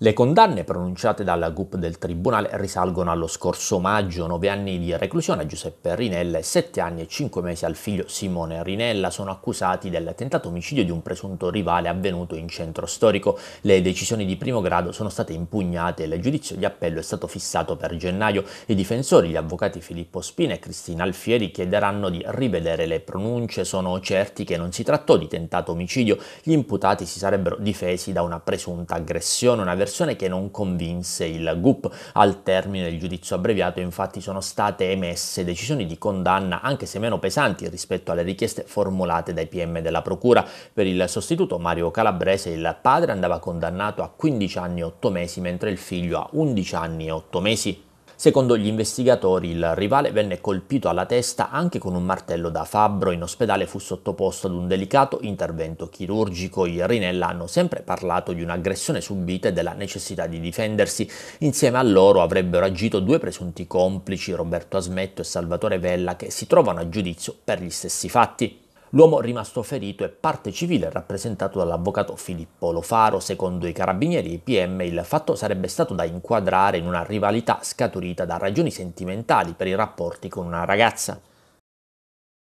Le condanne pronunciate dalla GUP del Tribunale risalgono allo scorso maggio, Nove anni di reclusione a Giuseppe Rinella e sette anni e cinque mesi al figlio Simone Rinella sono accusati del tentato omicidio di un presunto rivale avvenuto in centro storico. Le decisioni di primo grado sono state impugnate e il giudizio di appello è stato fissato per gennaio. I difensori, gli avvocati Filippo Spina e Cristina Alfieri, chiederanno di rivedere le pronunce. Sono certi che non si trattò di tentato omicidio. Gli imputati si sarebbero difesi da una presunta aggressione, una persone che non convinse il GUP. Al termine del giudizio abbreviato infatti sono state emesse decisioni di condanna anche se meno pesanti rispetto alle richieste formulate dai PM della Procura. Per il sostituto Mario Calabrese il padre andava condannato a 15 anni e 8 mesi mentre il figlio a 11 anni e 8 mesi. Secondo gli investigatori il rivale venne colpito alla testa anche con un martello da fabbro, in ospedale fu sottoposto ad un delicato intervento chirurgico. I Rinella hanno sempre parlato di un'aggressione subita e della necessità di difendersi. Insieme a loro avrebbero agito due presunti complici, Roberto Asmetto e Salvatore Vella, che si trovano a giudizio per gli stessi fatti. L'uomo rimasto ferito è parte civile rappresentato dall'avvocato Filippo Lofaro. Secondo i carabinieri e i PM il fatto sarebbe stato da inquadrare in una rivalità scaturita da ragioni sentimentali per i rapporti con una ragazza.